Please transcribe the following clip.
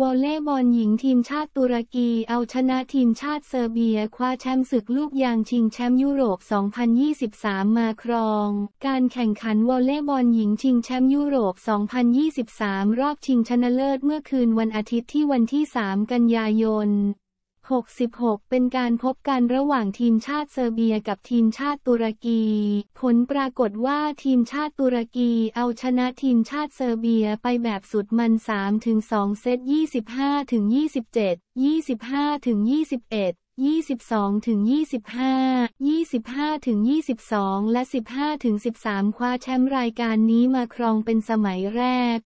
วอลเล่บอลหญิงทีมชาติตุรกีเอาชนะทีมชาติเซอร์เบียคว้าแชมป์ศึกลูกยางชิงแชมป์ยุโรป 2023 มาครอง การแข่งขันวอลเล่บอลหญิงชิงแชมป์ยุโรป 2023 รอบชิงชนะเลิศเมื่อคืนวันอาทิตย์ที่วันที่ 3 กันยายน66 เป็นการพบกันระหว่างทีมชาติเซอร์เบียกับทีมชาติตุรกี ผลปรากฏว่าทีมชาติตุรกีเอาชนะทีมชาติเซอร์เบียไปแบบสุดมัน 3-2 เซต 25-27 25-21 22ถึง25 25ถึง22 และ 15ถึง13 คว้าแชมป์รายการนี้มาครองเป็นสมัยแรก